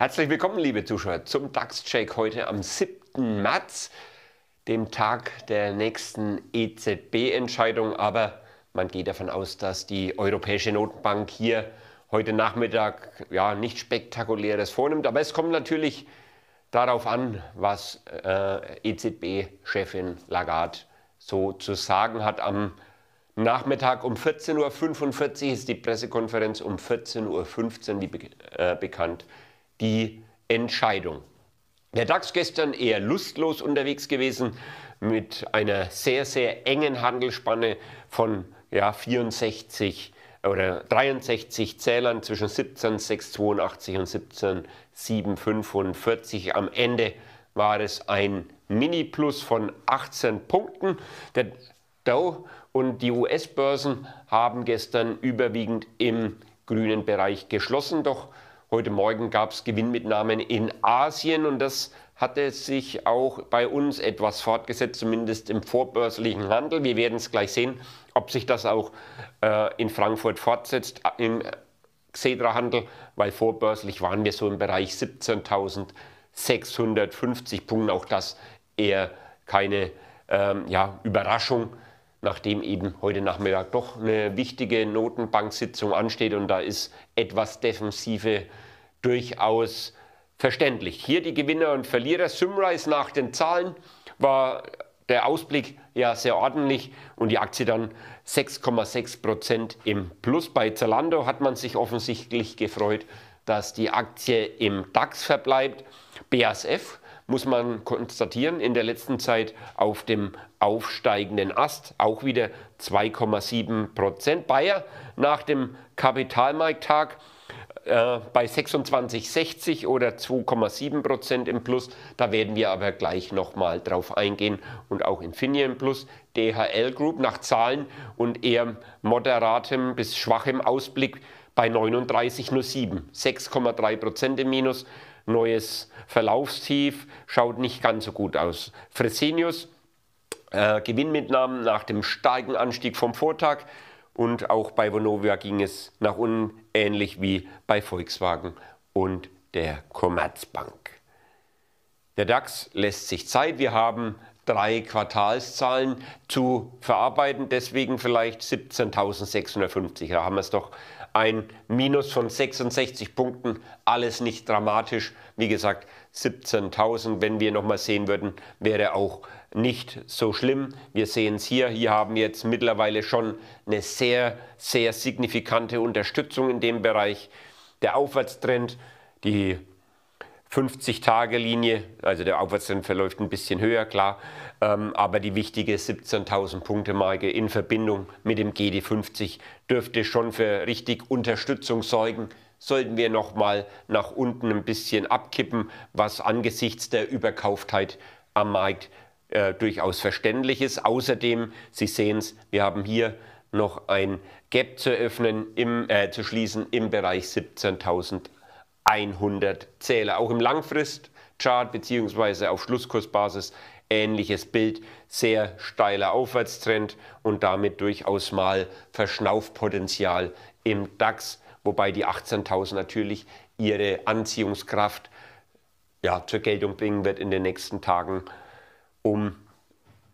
Herzlich willkommen, liebe Zuschauer, zum DAX-Check heute am 7. März, dem Tag der nächsten EZB-Entscheidung. Aber man geht davon aus, dass die Europäische Notenbank hier heute Nachmittag ja nicht spektakuläres vornimmt. Aber es kommt natürlich darauf an, was äh, EZB-Chefin Lagarde so zu sagen hat. Am Nachmittag um 14.45 Uhr ist die Pressekonferenz, um 14.15 Uhr die be äh, bekannt die Entscheidung. Der DAX gestern eher lustlos unterwegs gewesen mit einer sehr, sehr engen Handelsspanne von ja, 64 oder 63 Zählern zwischen 17,682 und 17,745. Am Ende war es ein Mini-Plus von 18 Punkten. Der Dow und die US-Börsen haben gestern überwiegend im grünen Bereich geschlossen, doch Heute Morgen gab es Gewinnmitnahmen in Asien und das hatte sich auch bei uns etwas fortgesetzt, zumindest im vorbörslichen Handel. Wir werden es gleich sehen, ob sich das auch äh, in Frankfurt fortsetzt äh, im Xedra-Handel, weil vorbörslich waren wir so im Bereich 17.650 Punkte. Auch das eher keine ähm, ja, Überraschung nachdem eben heute Nachmittag doch eine wichtige Notenbanksitzung ansteht und da ist etwas Defensive durchaus verständlich. Hier die Gewinner und Verlierer. Sumrise nach den Zahlen war der Ausblick ja sehr ordentlich und die Aktie dann 6,6% im Plus. Bei Zalando hat man sich offensichtlich gefreut, dass die Aktie im DAX verbleibt. BASF muss man konstatieren, in der letzten Zeit auf dem aufsteigenden Ast, auch wieder 2,7 Prozent. Bayer nach dem Kapitalmarkttag äh, bei 26,60 oder 2,7 Prozent im Plus. Da werden wir aber gleich nochmal drauf eingehen und auch Infineon Plus, DHL Group nach Zahlen und eher moderatem bis schwachem Ausblick bei 39,07, 6,3 Prozent im Minus neues Verlaufstief, schaut nicht ganz so gut aus. Fresenius, äh, Gewinnmitnahmen nach dem starken Anstieg vom Vortag und auch bei Vonovia ging es nach unten, ähnlich wie bei Volkswagen und der Commerzbank. Der DAX lässt sich Zeit. Wir haben drei Quartalszahlen zu verarbeiten, deswegen vielleicht 17.650. Da haben wir es doch ein Minus von 66 Punkten, alles nicht dramatisch. Wie gesagt, 17.000, wenn wir nochmal sehen würden, wäre auch nicht so schlimm. Wir sehen es hier, hier haben wir jetzt mittlerweile schon eine sehr, sehr signifikante Unterstützung in dem Bereich. Der Aufwärtstrend, die 50-Tage-Linie, also der Aufwärtstrend verläuft ein bisschen höher, klar, ähm, aber die wichtige 17.000 Punkte-Marke in Verbindung mit dem GD50 dürfte schon für richtig Unterstützung sorgen. Sollten wir nochmal nach unten ein bisschen abkippen, was angesichts der Überkauftheit am Markt äh, durchaus verständlich ist. Außerdem, Sie sehen es, wir haben hier noch ein Gap zu öffnen, im, äh, zu schließen im Bereich 17.000. 100 Zähler. Auch im Langfristchart bzw. auf Schlusskursbasis ähnliches Bild, sehr steiler Aufwärtstrend und damit durchaus mal Verschnaufpotenzial im DAX, wobei die 18.000 natürlich ihre Anziehungskraft ja, zur Geltung bringen wird in den nächsten Tagen, um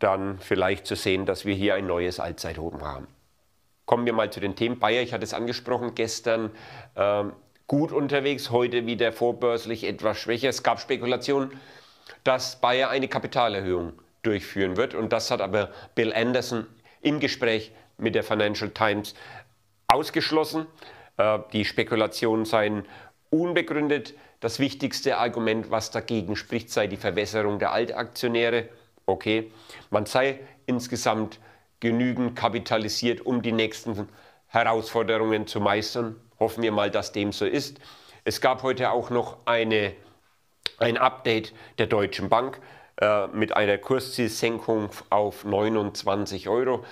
dann vielleicht zu sehen, dass wir hier ein neues Allzeithoben haben. Kommen wir mal zu den Themen. Bayer, ich hatte es angesprochen gestern, ähm, gut unterwegs, heute wieder vorbörslich etwas schwächer. Es gab Spekulationen, dass Bayer eine Kapitalerhöhung durchführen wird und das hat aber Bill Anderson im Gespräch mit der Financial Times ausgeschlossen. Äh, die Spekulationen seien unbegründet. Das wichtigste Argument, was dagegen spricht, sei die Verwässerung der Altaktionäre. Okay, man sei insgesamt genügend kapitalisiert, um die nächsten Herausforderungen zu meistern. Hoffen wir mal, dass dem so ist. Es gab heute auch noch eine, ein Update der Deutschen Bank äh, mit einer Kurszielsenkung auf 29 Euro.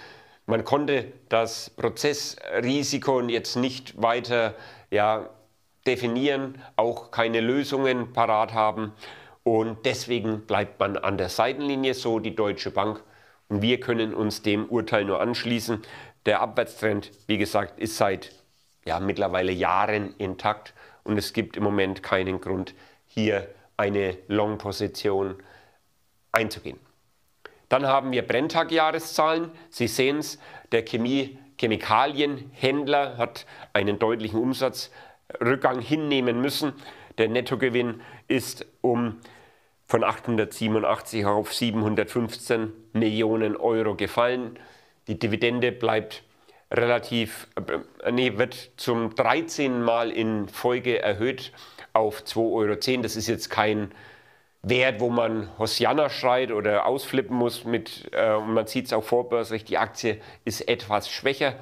Man konnte das Prozessrisiko jetzt nicht weiter ja, definieren, auch keine Lösungen parat haben. Und deswegen bleibt man an der Seitenlinie, so die Deutsche Bank. Und wir können uns dem Urteil nur anschließen. Der Abwärtstrend, wie gesagt, ist seit ja, mittlerweile Jahren intakt und es gibt im Moment keinen Grund, hier eine Long-Position einzugehen. Dann haben wir Brenntag-Jahreszahlen. Sie sehen es, der Chemie Chemikalienhändler hat einen deutlichen Umsatzrückgang hinnehmen müssen. Der Nettogewinn ist um von 887 auf 715 Millionen Euro gefallen. Die Dividende bleibt relativ, äh, nee, wird zum 13. Mal in Folge erhöht auf 2,10 Euro. Das ist jetzt kein Wert, wo man Hosianna schreit oder ausflippen muss mit, äh, und man sieht es auch vorbörslich, die Aktie ist etwas schwächer.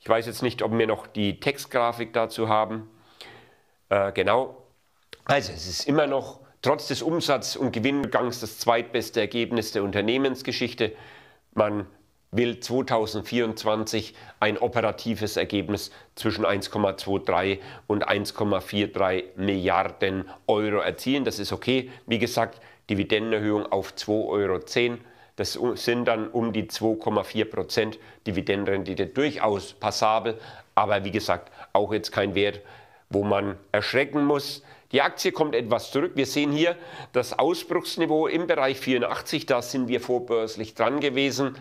Ich weiß jetzt nicht, ob wir noch die Textgrafik dazu haben. Äh, genau. Also es ist immer noch trotz des Umsatz- und Gewinngangs das zweitbeste Ergebnis der Unternehmensgeschichte. Man will 2024 ein operatives Ergebnis zwischen 1,23 und 1,43 Milliarden Euro erzielen. Das ist okay. Wie gesagt, Dividendenerhöhung auf 2,10 Euro. Das sind dann um die 2,4 Prozent Dividendenrendite durchaus passabel, aber wie gesagt, auch jetzt kein Wert, wo man erschrecken muss. Die Aktie kommt etwas zurück. Wir sehen hier das Ausbruchsniveau im Bereich 84, da sind wir vorbörslich dran gewesen.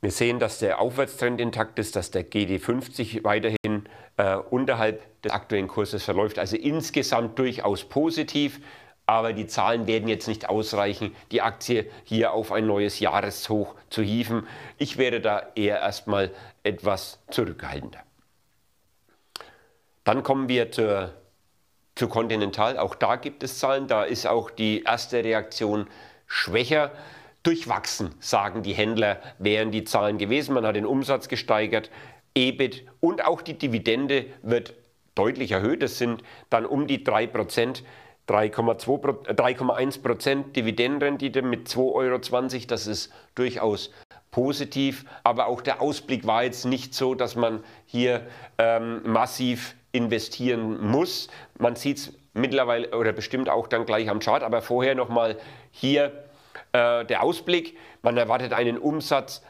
Wir sehen, dass der Aufwärtstrend intakt ist, dass der GD50 weiterhin äh, unterhalb des aktuellen Kurses verläuft. Also insgesamt durchaus positiv, aber die Zahlen werden jetzt nicht ausreichen, die Aktie hier auf ein neues Jahreshoch zu hieven. Ich wäre da eher erstmal etwas zurückhaltender. Dann kommen wir zur, zu Continental. Auch da gibt es Zahlen. Da ist auch die erste Reaktion schwächer durchwachsen, sagen die Händler, wären die Zahlen gewesen. Man hat den Umsatz gesteigert, EBIT und auch die Dividende wird deutlich erhöht. Das sind dann um die 3 3,1% äh, Dividendenrendite mit 2,20 Euro, das ist durchaus positiv. Aber auch der Ausblick war jetzt nicht so, dass man hier ähm, massiv investieren muss. Man sieht es mittlerweile oder bestimmt auch dann gleich am Chart, aber vorher nochmal hier äh, der Ausblick. Man erwartet einen Umsatz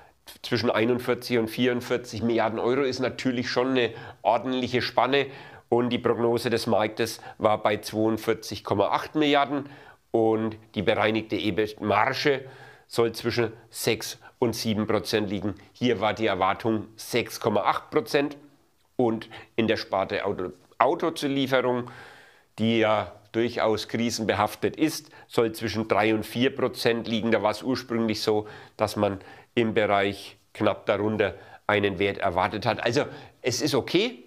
zwischen 41 und 44 Milliarden Euro, ist natürlich schon eine ordentliche Spanne. Und die Prognose des Marktes war bei 42,8 Milliarden und die bereinigte EBIT-Marge soll zwischen 6 und 7 Prozent liegen. Hier war die Erwartung 6,8 Prozent und in der Sparte Auto, Autozulieferung, die ja durchaus krisenbehaftet ist, soll zwischen 3 und 4 Prozent liegen. Da war es ursprünglich so, dass man im Bereich knapp darunter einen Wert erwartet hat. Also es ist okay,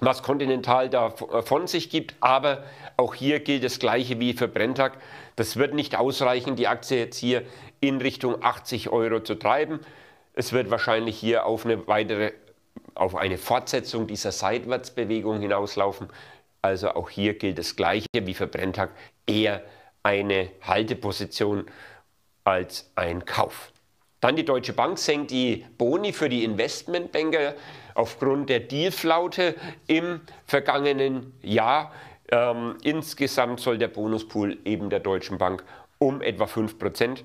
was Continental da äh, von sich gibt, aber auch hier gilt das Gleiche wie für Brenntag. Das wird nicht ausreichen, die Aktie jetzt hier in Richtung 80 Euro zu treiben. Es wird wahrscheinlich hier auf eine weitere, auf eine Fortsetzung dieser Seitwärtsbewegung hinauslaufen. Also auch hier gilt das Gleiche wie für Brenntag, eher eine Halteposition als ein Kauf. Dann die Deutsche Bank senkt die Boni für die Investmentbanker aufgrund der Dealflaute im vergangenen Jahr. Ähm, insgesamt soll der Bonuspool eben der Deutschen Bank um etwa 5%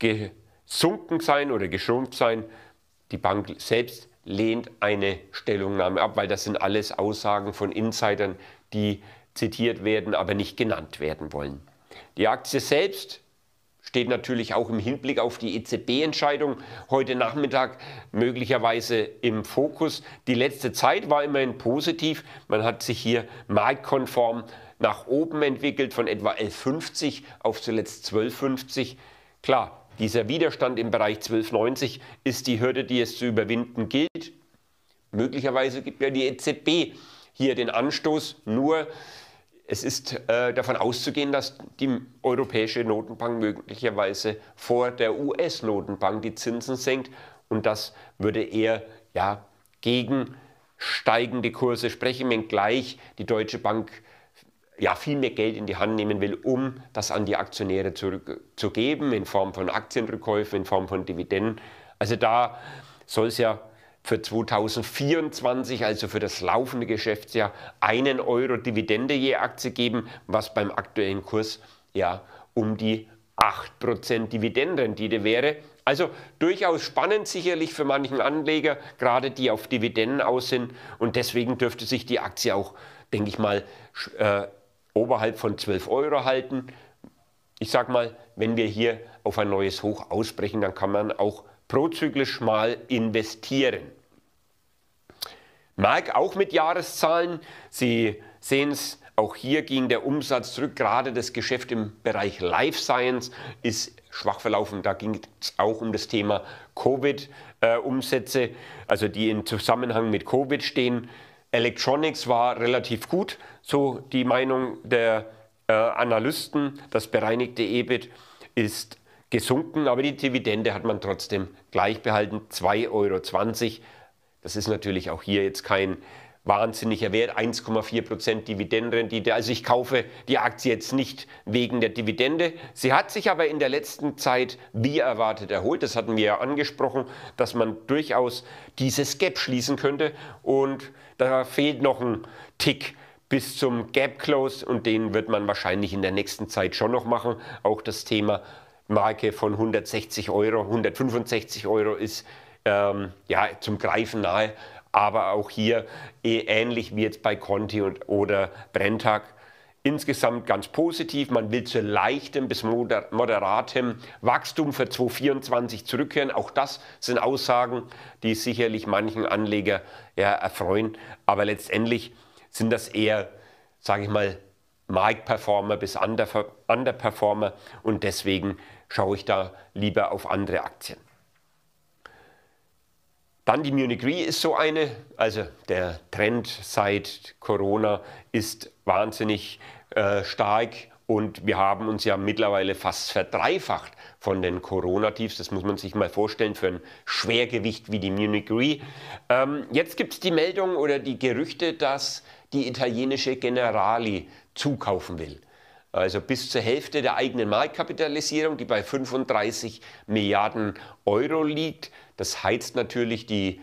gesunken sein oder geschrumpft sein. Die Bank selbst lehnt eine Stellungnahme ab, weil das sind alles Aussagen von Insidern, die zitiert werden, aber nicht genannt werden wollen. Die Aktie selbst steht natürlich auch im Hinblick auf die EZB-Entscheidung heute Nachmittag möglicherweise im Fokus. Die letzte Zeit war immerhin positiv. Man hat sich hier marktkonform nach oben entwickelt von etwa 11,50 auf zuletzt 12,50. Klar, dieser Widerstand im Bereich 1290 ist die Hürde, die es zu überwinden gilt. Möglicherweise gibt ja die EZB hier den Anstoß, nur es ist äh, davon auszugehen, dass die Europäische Notenbank möglicherweise vor der US-Notenbank die Zinsen senkt und das würde eher ja, gegen steigende Kurse sprechen, wenngleich die Deutsche Bank ja, viel mehr Geld in die Hand nehmen will, um das an die Aktionäre zurückzugeben, in Form von Aktienrückkäufen, in Form von Dividenden. Also da soll es ja für 2024, also für das laufende Geschäftsjahr, einen Euro Dividende je Aktie geben, was beim aktuellen Kurs ja um die 8% Dividendenrendite wäre. Also durchaus spannend sicherlich für manchen Anleger, gerade die auf Dividenden aus sind. Und deswegen dürfte sich die Aktie auch, denke ich mal, äh, oberhalb von 12 Euro halten. Ich sage mal, wenn wir hier auf ein neues Hoch ausbrechen, dann kann man auch prozyklisch mal investieren. Merk auch mit Jahreszahlen, Sie sehen es, auch hier ging der Umsatz zurück, gerade das Geschäft im Bereich Life Science ist schwach verlaufen. Da ging es auch um das Thema Covid-Umsätze, äh, also die im Zusammenhang mit Covid stehen. Electronics war relativ gut, so die Meinung der äh, Analysten. Das bereinigte EBIT ist gesunken, aber die Dividende hat man trotzdem gleich behalten, 2,20 Euro. Das ist natürlich auch hier jetzt kein wahnsinniger Wert, 1,4% Dividendenrendite. Also ich kaufe die Aktie jetzt nicht wegen der Dividende. Sie hat sich aber in der letzten Zeit wie erwartet erholt. Das hatten wir ja angesprochen, dass man durchaus dieses Gap schließen könnte. Und da fehlt noch ein Tick bis zum Gap Close und den wird man wahrscheinlich in der nächsten Zeit schon noch machen. Auch das Thema Marke von 160 Euro, 165 Euro ist ähm, ja zum Greifen nahe, aber auch hier eh, ähnlich wie jetzt bei Conti und, oder Brenntag insgesamt ganz positiv. Man will zu leichtem bis moderatem Wachstum für 2024 zurückkehren. Auch das sind Aussagen, die sicherlich manchen Anleger erfreuen. Aber letztendlich sind das eher, sage ich mal, Marktperformer bis Underperformer und deswegen schaue ich da lieber auf andere Aktien. Dann die Munich Re ist so eine, also der Trend seit Corona ist wahnsinnig äh, stark und wir haben uns ja mittlerweile fast verdreifacht von den Corona-Tiefs. Das muss man sich mal vorstellen für ein Schwergewicht wie die Munich Re. Ähm, jetzt gibt es die Meldung oder die Gerüchte, dass die italienische Generali zukaufen will. Also bis zur Hälfte der eigenen Marktkapitalisierung, die bei 35 Milliarden Euro liegt. Das heizt natürlich die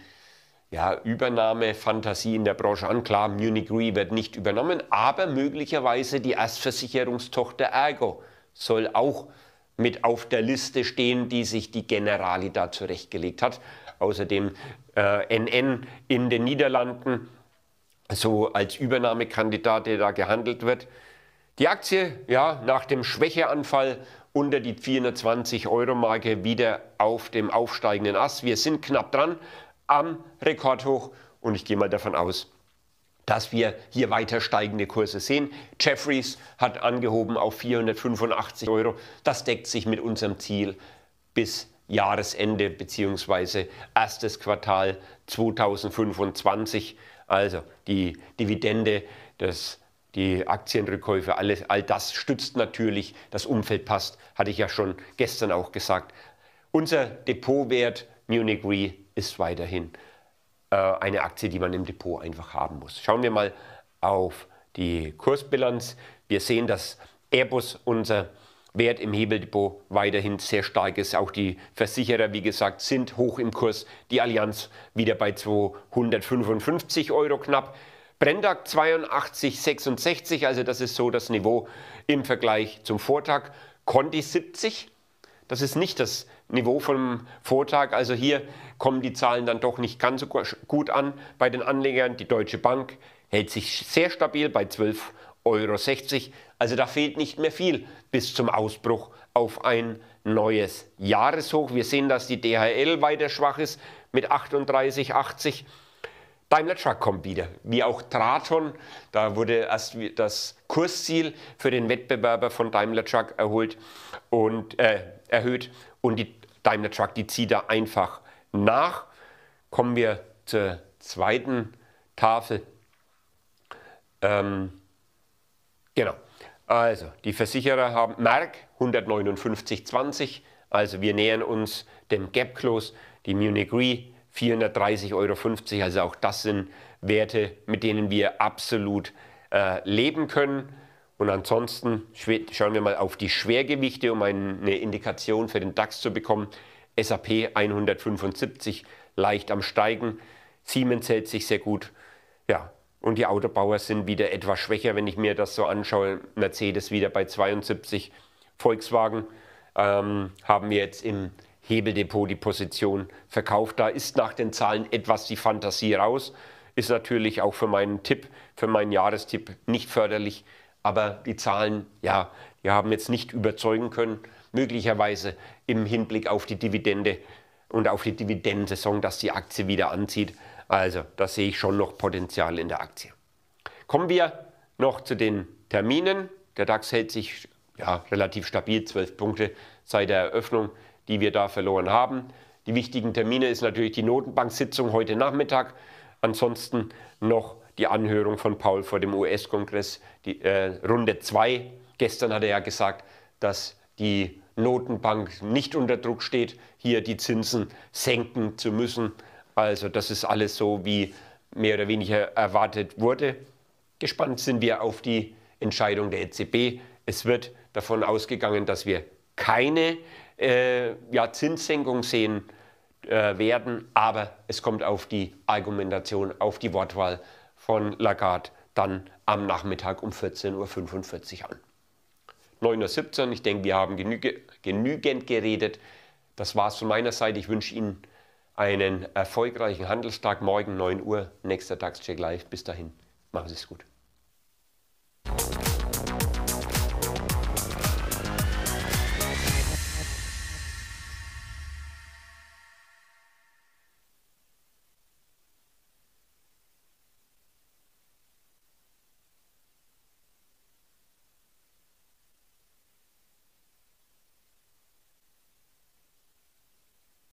ja, Übernahmefantasie in der Branche an. Klar, Munich Re wird nicht übernommen, aber möglicherweise die Erstversicherungstochter Ergo soll auch mit auf der Liste stehen, die sich die Generali da zurechtgelegt hat. Außerdem äh, NN in den Niederlanden, so als Übernahmekandidat, der da gehandelt wird. Die Aktie, ja, nach dem Schwächeanfall unter die 420 Euro Marke wieder auf dem aufsteigenden Ass. Wir sind knapp dran am Rekordhoch und ich gehe mal davon aus, dass wir hier weiter steigende Kurse sehen. Jeffries hat angehoben auf 485 Euro. Das deckt sich mit unserem Ziel bis Jahresende bzw. erstes Quartal 2025. Also die Dividende, das, die Aktienrückkäufe, alles, all das stützt natürlich. Das Umfeld passt, hatte ich ja schon gestern auch gesagt. Unser Depotwert Munich Re ist weiterhin äh, eine Aktie, die man im Depot einfach haben muss. Schauen wir mal auf die Kursbilanz. Wir sehen, dass Airbus unser Wert im Hebeldepot weiterhin sehr stark ist. Auch die Versicherer, wie gesagt, sind hoch im Kurs. Die Allianz wieder bei 255 Euro knapp. Brenntag 82,66, also das ist so das Niveau im Vergleich zum Vortag. Conti 70, das ist nicht das Niveau vom Vortag. Also hier kommen die Zahlen dann doch nicht ganz so gut an bei den Anlegern. Die Deutsche Bank hält sich sehr stabil bei 12,60 Euro. Also da fehlt nicht mehr viel bis zum Ausbruch auf ein neues Jahreshoch. Wir sehen, dass die DHL weiter schwach ist mit 38,80. Daimler Truck kommt wieder, wie auch Traton. Da wurde erst das Kursziel für den Wettbewerber von Daimler Truck erholt und äh, erhöht und die Daimler Truck, die zieht da einfach nach. Kommen wir zur zweiten Tafel. Ähm, genau. Also, die Versicherer haben Merck 159,20. Also, wir nähern uns dem Gap Close. Die Munich Re 430,50 Euro. Also, auch das sind Werte, mit denen wir absolut äh, leben können. Und ansonsten schauen wir mal auf die Schwergewichte, um eine Indikation für den DAX zu bekommen. SAP 175 leicht am Steigen, Siemens hält sich sehr gut. Ja, und die Autobauer sind wieder etwas schwächer, wenn ich mir das so anschaue. Mercedes wieder bei 72, Volkswagen ähm, haben wir jetzt im Hebeldepot die Position verkauft. Da ist nach den Zahlen etwas die Fantasie raus. Ist natürlich auch für meinen Tipp, für meinen Jahrestipp nicht förderlich aber die Zahlen, ja, die haben jetzt nicht überzeugen können. Möglicherweise im Hinblick auf die Dividende und auf die Dividendensaison, dass die Aktie wieder anzieht. Also, da sehe ich schon noch Potenzial in der Aktie. Kommen wir noch zu den Terminen. Der DAX hält sich ja, relativ stabil, 12 Punkte seit der Eröffnung, die wir da verloren haben. Die wichtigen Termine ist natürlich die Notenbank-Sitzung heute Nachmittag. Ansonsten noch die Anhörung von Paul vor dem US-Kongress, die äh, Runde 2. Gestern hat er ja gesagt, dass die Notenbank nicht unter Druck steht, hier die Zinsen senken zu müssen. Also das ist alles so, wie mehr oder weniger erwartet wurde. Gespannt sind wir auf die Entscheidung der EZB. Es wird davon ausgegangen, dass wir keine äh, ja, Zinssenkung sehen äh, werden, aber es kommt auf die Argumentation, auf die Wortwahl von Lagarde dann am Nachmittag um 14.45 Uhr an. 9.17 Uhr, ich denke, wir haben genüge, genügend geredet. Das war es von meiner Seite. Ich wünsche Ihnen einen erfolgreichen Handelstag. Morgen 9 Uhr, nächster Tagscheck live. Bis dahin, machen Sie es gut.